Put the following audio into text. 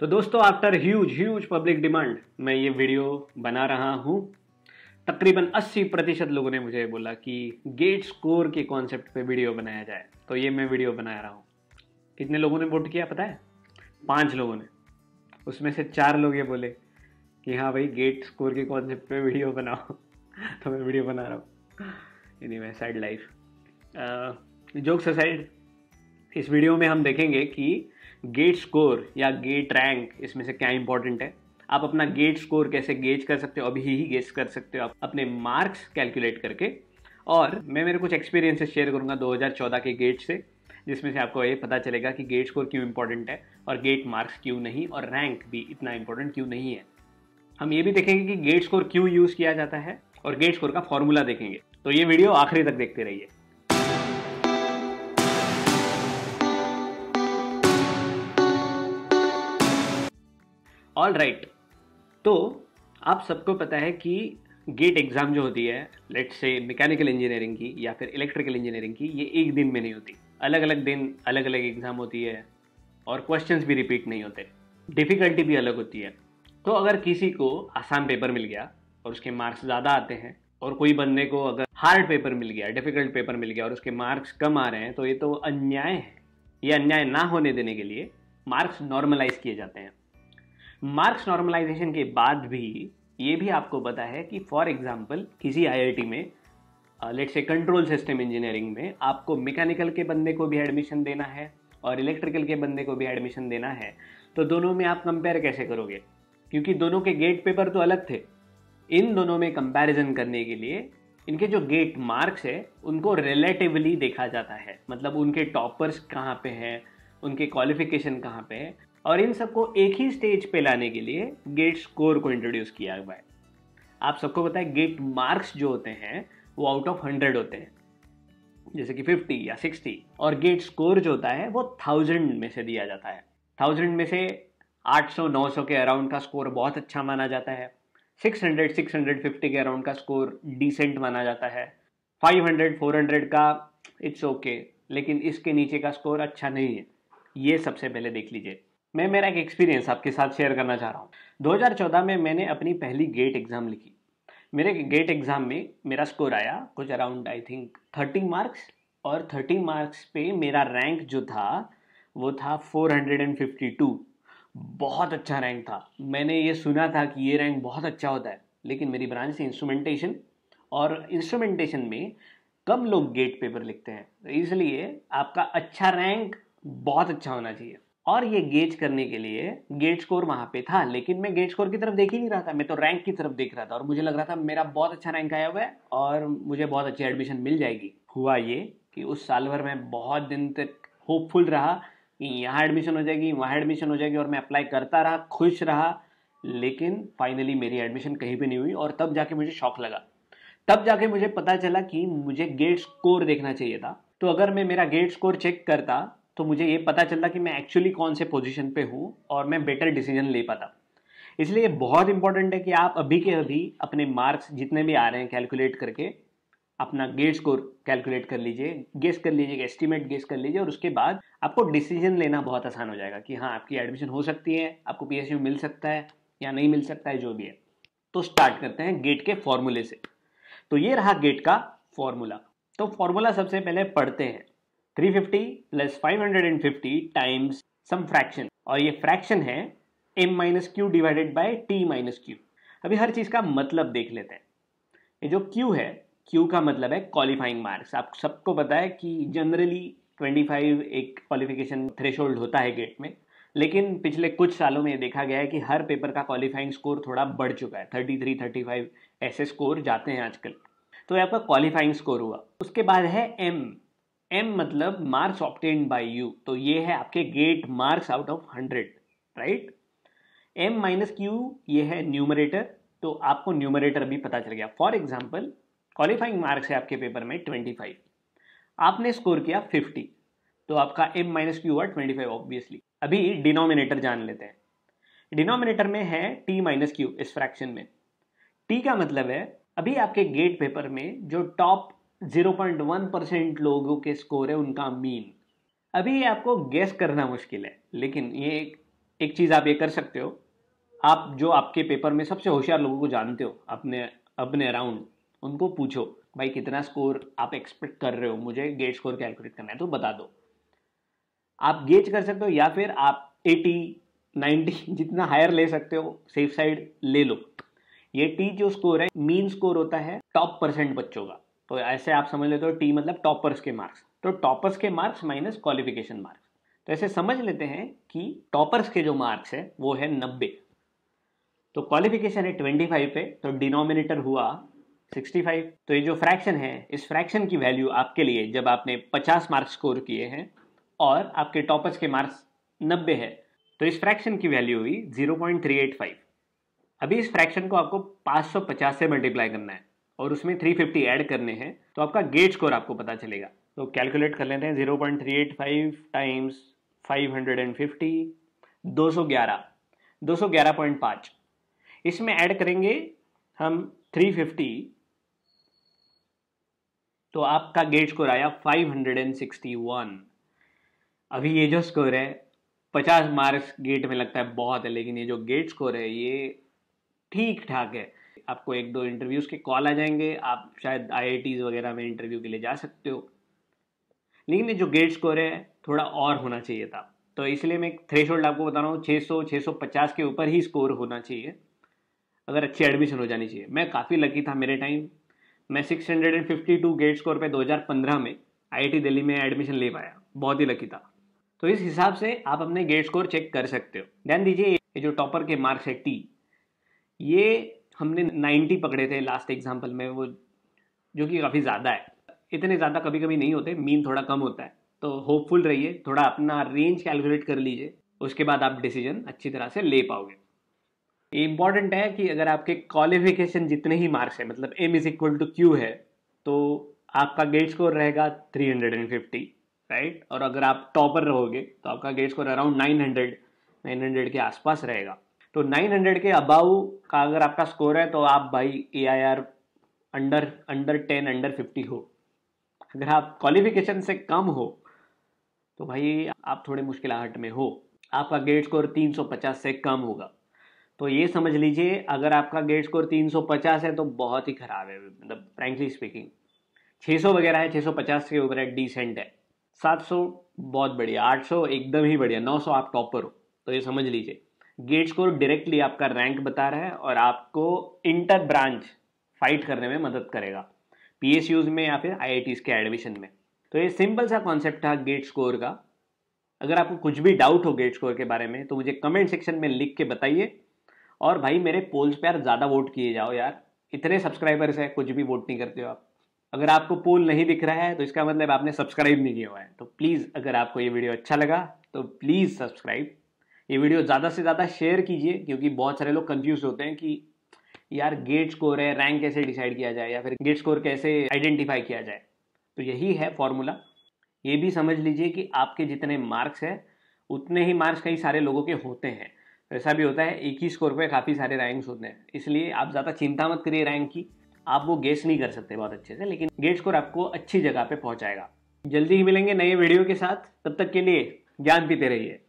तो दोस्तों after huge huge public demand मैं ये वीडियो बना रहा हूँ तकरीबन 80 प्रतिशत लोगों ने मुझे बोला कि गेट स्कोर के कॉन्सेप्ट पे वीडियो बनाया जाए तो ये मैं वीडियो बना रहा हूँ कितने लोगों ने वोट किया पता है पांच लोगों ने उसमें से चार लोग ये बोले कि हाँ भाई गेट स्कोर के कॉन्सेप्ट पे वीडियो बनाओ तो मैं वीडियो बना रहा हूँ यानी मैं साइड लाइफ जोक्स साइड इस वीडियो में हम देखेंगे कि गेट स्कोर या गेट रैंक इसमें से क्या इंपॉर्टेंट है आप अपना गेट स्कोर कैसे गेज कर सकते हो अभी ही गेज कर सकते हो आप अपने मार्क्स कैलकुलेट करके और मैं मेरे कुछ एक्सपीरियंसेस शेयर करूंगा 2014 के गेट से जिसमें से आपको ये पता चलेगा कि गेट स्कोर क्यों इंपॉर्टेंट है और गेट मार्क्स क्यों नहीं और रैंक भी इतना इंपॉर्टेंट क्यों नहीं है हम ये भी देखेंगे कि गेट स्कोर क्यों यूज़ किया जाता है और गेट स्कोर का फॉर्मूला देखेंगे तो ये वीडियो आखिरी तक देखते रहिए ऑल राइट तो आप सबको पता है कि गेट एग्ज़ाम जो होती है लेट से मैकेनिकल इंजीनियरिंग की या फिर इलेक्ट्रिकल इंजीनियरिंग की ये एक दिन में नहीं होती अलग अलग दिन अलग अलग एग्ज़ाम होती है और क्वेश्चंस भी रिपीट नहीं होते डिफ़िकल्टी भी अलग होती है तो अगर किसी को आसान पेपर मिल गया और उसके मार्क्स ज़्यादा आते हैं और कोई बंदे को अगर हार्ड पेपर मिल गया डिफ़िकल्ट पेपर मिल गया और उसके मार्क्स कम आ रहे हैं तो ये तो अन्याय है ये अन्याय ना होने देने के लिए मार्क्स नॉर्मलाइज किए जाते हैं मार्क्स नॉर्मलाइजेशन के बाद भी ये भी आपको पता है कि फॉर एग्जाम्पल किसी आई में लेट से कंट्रोल सिस्टम इंजीनियरिंग में आपको मैकेनिकल के बंदे को भी एडमिशन देना है और इलेक्ट्रिकल के बंदे को भी एडमिशन देना है तो दोनों में आप कंपेयर कैसे करोगे क्योंकि दोनों के गेट पेपर तो अलग थे इन दोनों में कंपैरिजन करने के लिए इनके जो गेट मार्क्स है उनको रिलेटिवली देखा जाता है मतलब उनके टॉपर्स कहाँ पे हैं उनके क्वालिफिकेशन कहाँ पे है और इन सबको एक ही स्टेज पे लाने के लिए गेट स्कोर को इंट्रोड्यूस किया हुआ है आप सबको पता है गेट मार्क्स जो होते हैं वो आउट ऑफ हंड्रेड होते हैं जैसे कि फिफ्टी या सिक्सटी और गेट स्कोर जो होता है वो थाउजेंड में से दिया जाता है थाउजेंड में से आठ सौ नौ सौ के अराउंड का स्कोर बहुत अच्छा माना जाता है six six hundred hundred fifty के अराउंड का स्कोर डिसेंट माना जाता है फाइव हंड्रेड फोर हंड्रेड का इट्स ओके okay, लेकिन इसके नीचे का स्कोर अच्छा नहीं है ये सबसे पहले देख लीजिए मैं मेरा एक एक्सपीरियंस आपके साथ शेयर करना चाह रहा हूँ 2014 में मैंने अपनी पहली गेट एग्ज़ाम लिखी मेरे गेट एग्ज़ाम में मेरा स्कोर आया कुछ अराउंड आई थिंक 30 मार्क्स और 30 मार्क्स पे मेरा रैंक जो था वो था 452 बहुत अच्छा रैंक था मैंने ये सुना था कि ये रैंक बहुत अच्छा होता है लेकिन मेरी ब्रांच थी इंस्ट्रूमेंटेशन और इंस्ट्रूमेंटेशन में कम लोग गेट पेपर लिखते हैं तो इसलिए आपका अच्छा रैंक बहुत अच्छा होना चाहिए और ये गेज करने के लिए गेट स्कोर वहां पे था लेकिन मैं गेट स्कोर की तरफ देख ही नहीं रहा था मैं तो रैंक की तरफ देख रहा था और मुझे लग रहा था मेरा बहुत अच्छा रैंक आया हुआ है और मुझे बहुत अच्छी एडमिशन मिल जाएगी हुआ ये कि उस साल भर मैं बहुत दिन तक होपफुल रहा कि यहाँ एडमिशन हो जाएगी वहाँ एडमिशन हो जाएगी और मैं अप्लाई करता रहा खुश रहा लेकिन फाइनली मेरी एडमिशन कहीं भी नहीं हुई और तब जाके मुझे शौक लगा तब जाके मुझे पता चला कि मुझे गेट स्कोर देखना चाहिए था तो अगर मैं मेरा गेट स्कोर चेक करता तो मुझे ये पता चलता कि मैं एक्चुअली कौन से पोजीशन पे हूँ और मैं बेटर डिसीजन ले पाता इसलिए बहुत इंपॉर्टेंट है कि आप अभी के अभी अपने मार्क्स जितने भी आ रहे हैं कैलकुलेट करके अपना गेट स्कोर कैलकुलेट कर लीजिए गेस कर लीजिए एस्टिमेट गेस कर लीजिए और उसके बाद आपको डिसीजन लेना बहुत आसान हो जाएगा कि हाँ आपकी एडमिशन हो सकती है आपको पी मिल सकता है या नहीं मिल सकता है जो भी है तो स्टार्ट करते हैं गेट के फॉर्मूले से तो ये रहा गेट का फॉर्मूला तो फॉर्मूला सबसे पहले पढ़ते हैं fifty plus five fifty times sum fraction और ये फ्रैक्शन है M minus Q divided by T minus Q अभी हर चीज़ का मतलब देख लेते हैं ये जो q है q का मतलब है क्वालिफाइंग मार्क्स आप सबको पता है कि जनरली 25 एक क्वालिफिकेशन थ्रेशोल्ड होता है गेट में लेकिन पिछले कुछ सालों में देखा गया है कि हर पेपर का क्वालिफाइंग स्कोर थोड़ा बढ़ चुका है 33, 35 ऐसे स्कोर जाते हैं आजकल तो ये आपका क्वालिफाइंग स्कोर हुआ उसके बाद है एम एम मतलब मार्क्स ऑप्टेन बाय यू तो ये है आपके GATE marks out of hundred right M minus Q ये है न्यूमरेटर तो आपको न्यूमरेटर भी पता चल गया फॉर एग्जाम्पल क्वालिफाइंग मार्क्स है आपके पेपर में ट्वेंटी फाइव आपने स्कोर किया फिफ्टी तो आपका एम माइनस क्यू हुआ ट्वेंटी फाइव ऑब्वियसली अभी डिनोमिनेटर जान लेते हैं डिनोमिनेटर में है टी माइनस क्यू इस फ्रैक्शन में टी का मतलब है अभी आपके गेट पेपर में जो टॉप 0.1 परसेंट लोगों के स्कोर है उनका मीन अभी ये आपको गेस करना मुश्किल है लेकिन ये एक, एक चीज़ आप ये कर सकते हो आप जो आपके पेपर में सबसे होशियार लोगों को जानते हो अपने अपने अराउंड उनको पूछो भाई कितना स्कोर आप एक्सपेक्ट कर रहे हो मुझे गेट स्कोर कैलकुलेट करना है तो बता दो आप गेज कर सकते हो या फिर आप 80, 90 जितना हायर ले सकते हो सेफ साइड ले लो ये टी जो स्कोर है मीन स्कोर होता है टॉप परसेंट बच्चों का तो ऐसे आप समझ लेते हो टी मतलब टॉपर्स के मार्क्स तो टॉपर्स के मार्क्स माइनस क्वालिफिकेशन मार्क्स तो ऐसे समझ लेते हैं कि टॉपर्स के जो मार्क्स है वो है नब्बे तो क्वालिफिकेशन है ट्वेंटी फाइव पे तो डिनोमिनेटर हुआ सिक्सटी फाइव तो ये जो फ्रैक्शन है इस फ्रैक्शन की वैल्यू आपके लिए जब आपने पचास मार्क्स स्कोर किए हैं और आपके टॉपर्स के मार्क्स नब्बे है तो इस फ्रैक्शन की वैल्यू हुई zero point three eight five अभी इस फ्रैक्शन को आपको पाँच सौ पचास से मल्टीप्लाई करना है और उसमें 350 ऐड करने हैं तो आपका गेट स्कोर आपको पता चलेगा तो कैलकुलेट कर लेते हैं 0.385 टाइम्स 550 211 211.5 इसमें ऐड करेंगे हम 350 तो आपका गेट स्कोर आया 561 अभी ये जो स्कोर है 50 मार्क्स गेट में लगता है बहुत है लेकिन ये जो गेट स्कोर है ये ठीक ठाक है आपको एक दो इंटरव्यूज़ के कॉल आ जाएंगे आप शायद आई वगैरह में इंटरव्यू के लिए जा सकते हो लेकिन ये जो गेट स्कोर है थोड़ा और होना चाहिए था तो इसलिए मैं थ्रेश आपको बता रहा हूँ सौ छः सौ पचास के ऊपर ही स्कोर होना चाहिए अगर अच्छी एडमिशन हो जानी चाहिए मैं काफ़ी लकी था मेरे टाइम मैं six hundred and fifty to GATE score पे पंद्रह में आईआईटी दिल्ली में एडमिशन ले पाया बहुत ही लकी था तो इस हिसाब से आप अपने गेट स्कोर चेक कर सकते हो ध्यान दीजिए ये जो टॉपर के मार्क्स है टी ये हमने 90 पकड़े थे लास्ट एग्जाम्पल में वो जो कि काफ़ी ज़्यादा है इतने ज़्यादा कभी कभी नहीं होते मीन थोड़ा कम होता है तो होपफुल रहिए थोड़ा अपना रेंज कैलकुलेट कर लीजिए उसके बाद आप डिसीजन अच्छी तरह से ले पाओगे इम्पॉर्टेंट है कि अगर आपके क्वालिफिकेशन जितने ही मार्क्स हैं मतलब M is equal to Q है तो आपका गेट स्कोर रहेगा 350 राइट और अगर आप टॉपर रहोगे तो आपका गेट स्कोर अराउंड 900 900 के आसपास रहेगा तो 900 के अबाव का अगर आपका स्कोर है तो आप भाई A I R under under 10 under 50 हो अगर आप क्वालिफिकेशन से कम हो तो भाई आप थोड़े मुश्किल आहट में हो आपका गेट स्कोर 350 से कम होगा तो ये समझ लीजिए अगर आपका गेट स्कोर 350 है तो बहुत ही ख़राब है मतलब फ्रेंकली स्पीकिंग 600 वगैरह है 650 के ऊपर है डिसेंट है 700 बहुत बढ़िया 800 एकदम ही बढ़िया 900 आप टॉपर हो तो ये समझ लीजिए गेट स्कोर डायरेक्टली आपका रैंक बता रहा है और आपको इंटर ब्रांच फाइट करने में मदद करेगा पी में या फिर आई के एडमिशन में तो ये सिंपल सा कॉन्सेप्ट था गेट स्कोर का अगर आपको कुछ भी डाउट हो गेट स्कोर के बारे में तो मुझे कमेंट सेक्शन में लिख के बताइए और भाई मेरे पोल्स पर यार ज़्यादा वोट किए जाओ यार इतने सब्सक्राइबर्स हैं कुछ भी वोट नहीं करते हो आप अगर आपको पोल नहीं दिख रहा है तो इसका मतलब आपने सब्सक्राइब नहीं किया हुआ है तो प्लीज़ अगर आपको ये वीडियो अच्छा लगा तो प्लीज़ सब्सक्राइब ये वीडियो ज़्यादा से ज़्यादा शेयर कीजिए क्योंकि बहुत सारे लोग कन्फ्यूज होते हैं कि यार गेट स्कोर है रैंक कैसे डिसाइड किया जाए या फिर गेट स्कोर कैसे आइडेंटिफाई किया जाए तो यही है फॉर्मूला ये भी समझ लीजिए कि आपके जितने मार्क्स हैं उतने ही मार्क्स कई सारे लोगों के होते हैं तो ऐसा भी होता है एक ही स्कोर पे काफ़ी सारे रैंक्स होते हैं इसलिए आप ज़्यादा चिंता मत करिए रैंक की आप वो गेस नहीं कर सकते बहुत अच्छे से लेकिन गेट स्कोर आपको अच्छी जगह पर पहुँचाएगा जल्दी ही मिलेंगे नए वीडियो के साथ तब तक के लिए ज्ञान पीते रहिए